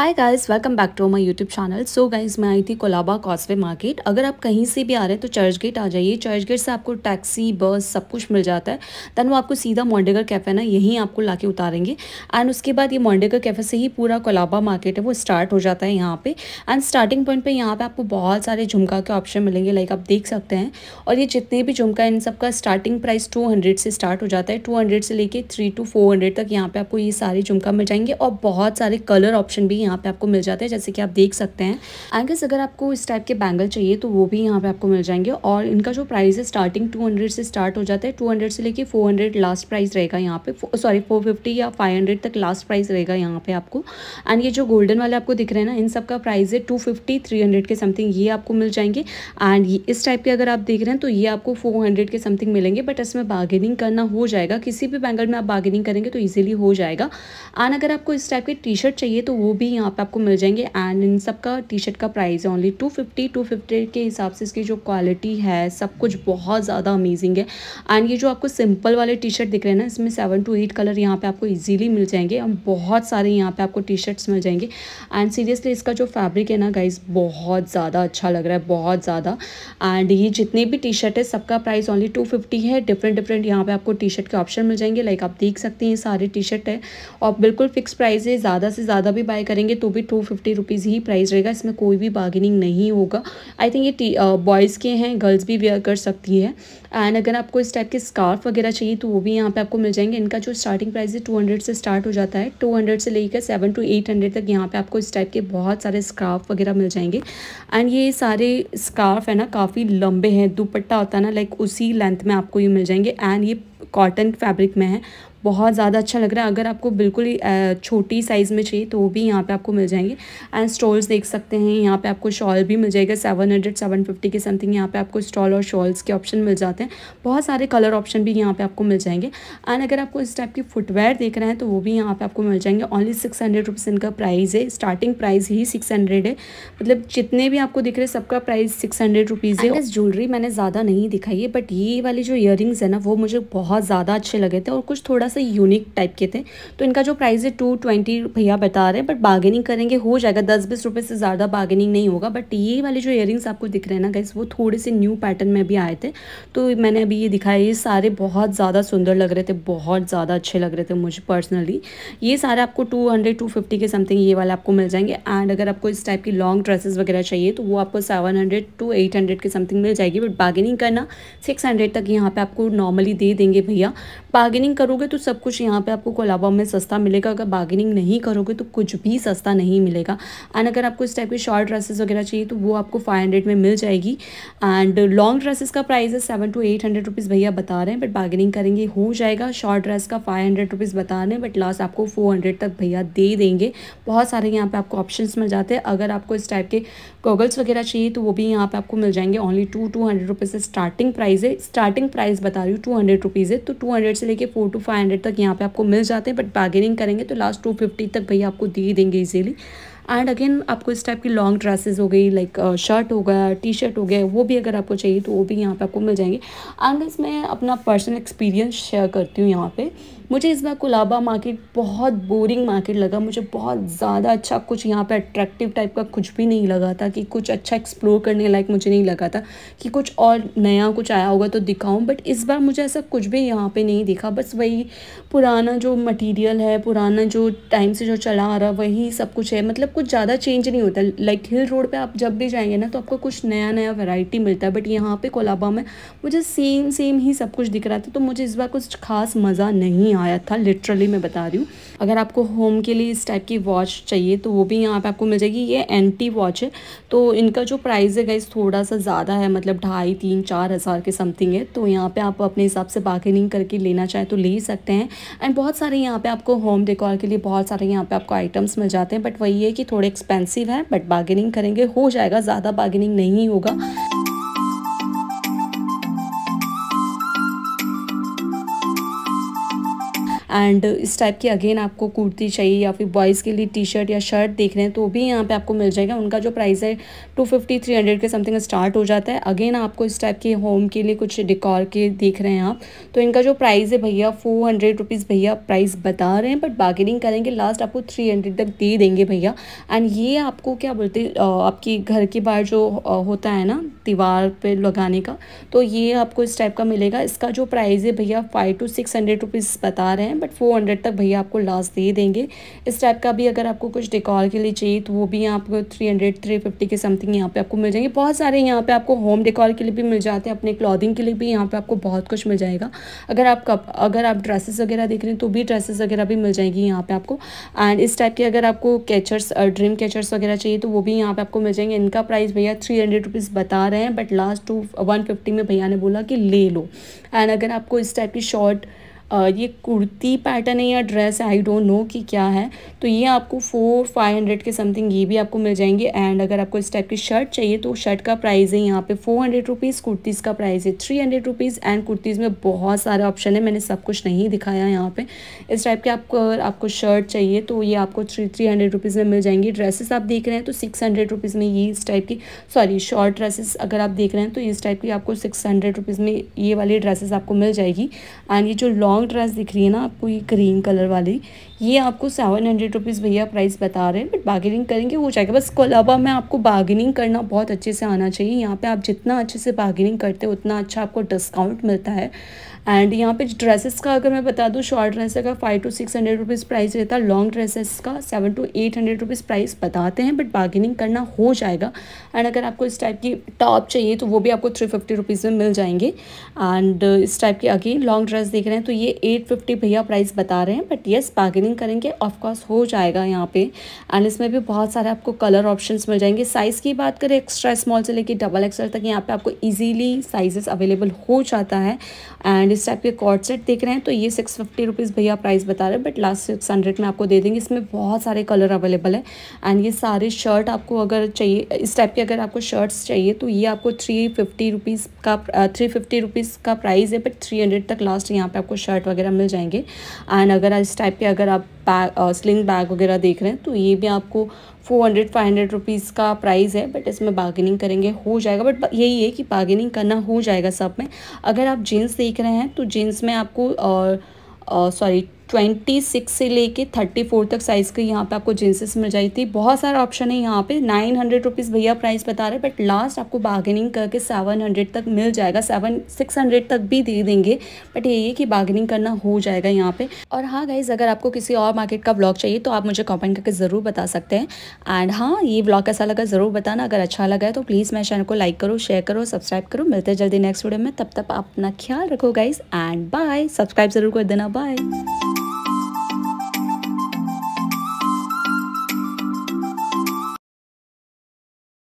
hi guys welcome back to my YouTube channel so guys मैं आई थी Colaba कॉसवे market अगर आप कहीं से भी आ रहे हैं तो चर्च गेट आ जाइए चर्च गेट से आपको टैक्सी बस सब कुछ मिल जाता है देन वो आपको सीधा मोंडेगर कैफ़े ना यहीं आपको लाके उतारेंगे एंड उसके बाद ये मोंडेगर कैफ़े से ही पूरा कोलाबा मार्केट है वो स्टार्ट हो जाता है यहाँ पर एंड स्टार्टिंग पॉइंट पर यहाँ पर आपको बहुत सारे झुमका के ऑप्शन मिलेंगे लाइक आप देख सकते हैं और ये जितने भी झुमका इन सबका स्टार्टिंग प्राइस टू से स्टार्ट हो जाता है टू से लेकर थ्री टू फोर तक यहाँ पर आपको ये सारे झुमका मिल जाएंगे और बहुत सारे कलर ऑप्शन भी यहाँ यहाँ पे आपको मिल जाते हैं जैसे कि आप देख सकते हैं एंगस अगर आपको इस टाइप के बैंगल चाहिए तो वो भी यहाँ पे आपको मिल जाएंगे और इनका जो प्राइस है स्टार्टिंग 200 से स्टार्ट हो जाता है 200 से लेके 400 लास्ट प्राइस रहेगा यहाँ पे सॉरी 450 या 500 तक लास्ट प्राइस रहेगा यहाँ पे आपको एंड ये जो गोल्डन वाले आपको दिख रहे हैं ना इन सब का प्राइस है टू फिफ्टी के समथिंग ये आपको मिल जाएंगे एंड इस टाइप के अगर आप देख रहे हैं तो ये आपको फोर के समथिंग मिलेंगे बट इसमें बार्गेनिंग करना हो जाएगा किसी भी बैंगल में आप बार्गेनिंग करेंगे तो ईजिली हो जाएगा एंड अगर आपको इस टाइप के टी शर्ट चाहिए तो वो भी यहाँ पे आपको मिल जाएंगे एंड इन सब का टी शर्ट का प्राइस है only two fifty two fifty के हिसाब से इसकी जो क्वालिटी है सब कुछ बहुत ज़्यादा अमेजिंग है एंड ये जो आपको सिंपल वाले टी शर्ट दिख रहे हैं ना इसमें सेवन टू एट कलर यहाँ पे आपको ईजिली मिल जाएंगे और बहुत सारे यहाँ पे आपको टी शर्ट्स मिल जाएंगे एंड सीरियसली इसका जो फैब्रिक है ना गाइज बहुत ज़्यादा अच्छा लग रहा है बहुत ज़्यादा एंड ये जितने भी टी शर्ट है सबका प्राइस ओनली टू फिफ्टी है डिफरेंट डिफरेंट यहाँ पे आपको टी शर्ट के ऑप्शन मिल जाएंगे लाइक आप देख सकते हैं ये सारे टी शर्ट है और बिल्कुल फिक्स प्राइस है ज़्यादा से ज़्यादा भी बाय करेंगे लेंगे तो भी टू फिफ्टी रुपीज़ ही प्राइस रहेगा इसमें कोई भी बार्गेनिंग नहीं होगा आई थिंक ये बॉयज़ के हैं गर्ल्स भी वेयर कर सकती है एंड अगर आपको इस टाइप के स्कार्फ वगैरह चाहिए तो वो भी यहाँ पे आपको मिल जाएंगे इनका जो स्टार्टिंग प्राइस है टू हंड्रेड से स्टार्ट हो जाता है टू हंड्रेड से लेकर सेवन टू एट हंड्रेड तक यहाँ पे आपको इस टाइप के बहुत सारे स्कार्फ वगैरह मिल जाएंगे एंड ये सारे स्कार्फ है ना काफ़ी लंबे हैं दुपट्टा होता है ना लाइक उसी लेंथ में आपको ये मिल जाएंगे एंड ये कॉटन फैब्रिक में है बहुत ज़्यादा अच्छा लग रहा है अगर आपको बिल्कुल ही छोटी साइज़ में चाहिए तो वो भी यहाँ पे आपको मिल जाएंगे एंड स्टॉल्स देख सकते हैं यहाँ पे आपको शॉल भी मिल जाएगा सेवन हंड्रेड सेवन फिफ्टी के समथिंग यहाँ पे आपको स्टॉल और शॉल्स के ऑप्शन मिल जाते हैं बहुत सारे कलर ऑप्शन भी यहाँ पर आपको मिल जाएंगे एंड अगर आपको इस टाइप की फुटवेयर देख रहे हैं तो वो भी यहाँ पर आपको मिल जाएंगे ऑनली सिक्स हंड्रेड रुपीज़ इनका प्राइस है स्टार्टिंग प्राइस ही सिक्स हंड्रेड है मतलब जितने भी आपको दिख रहे हैं सबका प्राइस सिक्स हंड्रेड रुपीज़ है ज्वेलरी मैंने ज़्यादा नहीं दिखाई है बट ये वाली जो ईयरिंग्स है ना वो मुझे बहुत ज़्यादा अच्छे लगे थे और कुछ थोड़ा सा यूनिक टाइप के थे तो इनका जो प्राइस है टू ट्वेंटी भैया बता रहे हैं बट बार्गेनिंग करेंगे हो जाएगा दस बीस रुपये से ज़्यादा बार्गेनिंग नहीं होगा बट ये वाले जो ईयरिंग्स आपको दिख रहे हैं ना गैस वो थोड़े से न्यू पैटर्न में भी आए थे तो मैंने अभी ये दिखाया ये सारे बहुत ज़्यादा सुंदर लग रहे थे बहुत ज़्यादा अच्छे लग रहे थे मुझे पर्सनली ये सारे आपको टू हंड्रेड टू फिफ्टी के समथिंग ये वाले आपको मिल जाएंगे एंड अगर आपको इस टाइप की लॉन्ग ड्रेसेस वगैरह चाहिए तो वो आपको seven hundred to eight hundred के समथिंग मिल जाएगी बट बार्गेनिंग करना सिक्स हंड्रेड तक यहाँ पे आपको नॉर्मली दे देंगे भैया बार्गेनिंग करोगे तो सब कुछ यहाँ पे आपको कोलाबा में सस्ता मिलेगा अगर बार्गेनिंग नहीं करोगे तो कुछ भी सस्ता नहीं मिलेगा एंड अगर आपको इस टाइप की शॉर्ट ड्रेसेस वगैरह चाहिए तो वो आपको फाइव हंड्रेड में मिल जाएगी एंड लॉन्ग ड्रेसेस का प्राइस है seven to eight hundred rupees भैया बता रहे हैं बट बार्गेनिंग करेंगे हो जाएगा शॉर्ट ड्रेस का फाइव हंड्रेड रुपीज़ बता रहे हैं बट लास्ट आपको फोर हंड्रेड तक भैया दे देंगे बहुत सारे यहाँ पर आपको ऑप्शन मिल जाते हैं अगर आपको इस टाइप के गॉगल्स वगैरह चाहिए तो वो भी यहाँ पर आपको मिल जाएंगे only two two hundred rupees से स्टार्टिंग प्राइस है स्टार्टिंग प्राइस बता रही हूँ टू हंड्रेड रुपीज़ है तो टू हंड्रेड से लेके फोर टू फाइव हंड्रेड तक यहाँ पे आपको मिल जाते हैं बट बार्गेनिंग करेंगे तो लास्ट टू फिफ्टी तक भैया आपको दे देंगे इजीली एंड अगेन आपको इस टाइप की लॉन्ग ड्रेसेस हो गई लाइक शर्ट हो गया टी शर्ट हो गया वो भी अगर आपको चाहिए तो वो भी यहाँ पे आपको मिल जाएंगे एंड इसमें अपना पर्सनल एक्सपीरियंस शेयर करती हूँ यहाँ पे मुझे इस बार कोलाबा मार्केट बहुत बोरिंग मार्केट लगा मुझे बहुत ज़्यादा अच्छा कुछ यहाँ पे अट्रैक्टिव टाइप का कुछ भी नहीं लगा था कि कुछ अच्छा एक्सप्लोर करने लायक मुझे नहीं लगा था कि कुछ और नया कुछ आया होगा तो दिखाऊँ बट इस बार मुझे ऐसा कुछ भी यहाँ पर नहीं दिखा बस वही पुराना जो मटीरियल है पुराना जो टाइम से जो चला आ रहा वही सब कुछ है मतलब कुछ ज़्यादा चेंज नहीं होता लाइक हिल रोड पर आप जब भी जाएंगे ना तो आपको कुछ नया नया वेराइटी मिलता है बट यहाँ पर कोलाबा में मुझे सेम सेम ही सब कुछ दिख रहा था तो मुझे इस बार कुछ खास मज़ा नहीं आ आया था लिटरली मैं बता रही हूँ अगर आपको होम के लिए इस टाइप की वॉच चाहिए तो वो भी यहाँ पे आपको मिल जाएगी ये एंटी वॉच है तो इनका जो प्राइस है गाइज थोड़ा सा ज़्यादा है मतलब ढाई तीन चार हज़ार के समथिंग है तो यहाँ पे आप अपने हिसाब से बार्गेनिंग करके लेना चाहें तो ले सकते हैं एंड बहुत सारे यहाँ पे आपको होम डेकोर के लिए बहुत सारे यहाँ पे आपको आइटम्स मिल जाते हैं बट वही है कि थोड़े एक्सपेंसिव है बट बार्गेनिंग करेंगे हो जाएगा ज़्यादा बार्गेनिंग नहीं होगा एंड इस टाइप की अगेन आपको कुर्ती चाहिए या फिर बॉयज़ के लिए टी शर्ट या शर्ट देख रहे हैं तो भी यहाँ पे आपको मिल जाएगा उनका जो प्राइस है टू फिफ्टी थ्री हंड्रेड के समथिंग स्टार्ट हो जाता है अगेन आपको इस टाइप के होम के लिए कुछ डिकॉर के देख रहे हैं आप तो इनका जो प्राइस है भैया फोर हंड्रेड रुपीज़ भैया प्राइस बता रहे हैं बट बार्गेनिंग करेंगे लास्ट आपको थ्री हंड्रेड तक दे देंगे भैया एंड ये आपको क्या बोलते आपकी घर के बाहर जो होता है ना दीवार पर लगाने का तो ये आपको इस टाइप का मिलेगा इसका जो प्राइस है भैया five to six hundred rupees बता रहे हैं बट 400 हंड्रेड तक भैया आपको लास्ट दे देंगे इस टाइप का भी अगर आपको कुछ डेकॉर के लिए चाहिए तो वो भी आपको थ्री हंड्रेड थ्री फिफ्टी के समथिंग यहाँ पे आपको मिल जाएंगे बहुत सारे यहाँ पे आपको होम डेकॉर के लिए भी मिल जाते हैं अपने क्लॉथिंग के लिए भी यहाँ पे आपको बहुत कुछ मिल जाएगा अगर आप कप अगर आप ड्रेसेस वगैरह देख रहे हैं तो भी ड्रेसेस वगैरह भी मिल जाएंगी यहाँ पे आपको एंड इस टाइप के अगर आपको कैचर्स ड्रीम कैचर्स वगैरह चाहिए तो वो भी यहाँ पे आपको मिल जाएंगे इनका प्राइस भैया थ्री हंड्रेड रुपीज़ बता रहे हैं but last to one fifty में भैया ने बोला कि ले लो एंड अगर आपको इस टाइप की शॉर्ट ये कुर्ती पैटर्न है या ड्रेस है आई डोंट नो कि क्या है तो ये आपको फोर फाइव हंड्रेड के समथिंग ये भी आपको मिल जाएंगे एंड अगर आपको इस टाइप की शर्ट चाहिए तो शर्ट का प्राइस है यहाँ पे फोर हंड्रेड रुपीज़ कुर्तीज़ का प्राइस है three hundred rupees and kurtis में बहुत सारे ऑप्शन है मैंने सब कुछ नहीं दिखाया यहाँ पर इस टाइप के आपको आपको शर्ट चाहिए तो ये आपको थ्री थ्री हंड्रेड रुपीज़ में मिल जाएंगी ड्रेसेस आप देख रहे हैं तो सिक्स हंड्रेड रुपीज़ में ये इस टाइप की सॉरी शॉर्ट ड्रेसेस अगर आप देख रहे हैं तो इस टाइप की आपको सिक्स हंड्रेड रुपीज़ में ये वाली ड्रेसेस आपको मिल जाएगी एंड ये जो लॉन्ग लॉन्ग ड्रेस दिख रही है ना आपको ये क्रीम कलर वाली ये आपको सेवन हंड्रेड रुपीज़ भैया प्राइस बता रहे हैं बट बार्गेनिंग करेंगे हो जाएगा बस कोलाबा में आपको बार्गेनिंग करना बहुत अच्छे से आना चाहिए यहाँ पे आप जितना अच्छे से बार्गेनिंग करते हो उतना अच्छा आपको डिस्काउंट मिलता है एंड यहाँ पे ड्रेसेस का अगर मैं बता दूँ शॉर्ट ड्रेस का five to six hundred rupees price रहता है लॉन्ग ड्रेसेस का seven to eight hundred rupees price बताते हैं बट बार्गेनिंग करना हो जाएगा एंड अगर आपको इस टाइप की टॉप चाहिए तो वो भी आपको थ्री फिफ्टी रुपीज़ में मिल जाएंगे एंड इस टाइप की अगेन लॉन्ग ड्रेस देख रहे हैं तो ये एट फिफ्टी भैया प्राइस बता रहे हैं बट येस बार्गेनिंग करेंगे ऑफकोर्स हो जाएगा यहाँ पे एंड इसमें भी बहुत सारे आपको कलर ऑप्शन मिल जाएंगे साइज़ की बात करें एक्स्ट्रा स्मॉल से लेकर डबल एक्सएल तक यहाँ पर आपको ईजीली साइजेस अवेलेबल हो जाता है एंड एंड इस टाइप के कॉर्ड सेट देख रहे हैं तो ये सिक्स फिफ्टी रुपीज़ भैया प्राइस बता रहे हैं बट लास्ट सिक्स हंड्रेड में आपको दे देंगे इसमें बहुत सारे कलर अवेलेबल है एंड ये सारे शर्ट आपको अगर चाहिए इस टाइप के अगर आपको शर्ट्स चाहिए तो ये आपको थ्री फिफ्टी रुपीज़ का थ्री फिफ्टी रुपीज़ का प्राइस है बट थ्री हंड्रेड तक लास्ट यहाँ पर आपको शर्ट वगैरह मिल जाएंगे एंड अगर इस टाइप के अगर आप बैग स्लिंग बैग वगैरह देख रहे हैं तो ये भी आपको four hundred five hundred rupees का प्राइस है बट इसमें बार्गेनिंग करेंगे हो जाएगा बट यही है कि बार्गेनिंग करना हो जाएगा सब में अगर आप जीन्स देख रहे हैं तो जीन्स में आपको sorry uh, uh, twenty six से लेके थर्टी फोर तक साइज़ की यहाँ पे आपको जींसेस मिल थी बहुत सारा ऑप्शन है यहाँ पे नाइन हंड्रेड रुपीज़ भैया प्राइस बता रहे हैं बट लास्ट आपको बार्गेनिंग करके सेवन हंड्रेड तक मिल जाएगा सेवन सिक्स हंड्रेड तक भी दे देंगे बट ये है कि बार्गेनिंग करना हो जाएगा यहाँ पे और हाँ गाइज अगर आपको किसी और मार्केट का ब्लॉग चाहिए तो आप मुझे कॉमेंट करके ज़रूर बता सकते हैं एंड हाँ ये ब्लॉग कैसा लगा ज़रूर बताना अगर अच्छा लगा है तो प्लीज़ मेरे चैनल को लाइक करो शेयर करो सब्सक्राइब करो मिलते हैं जल्दी नेक्स्ट वीडियो में तब तक अपना ख्याल रखो गाइज एंड बाय सब्सक्राइब ज़रूर कर देना बाय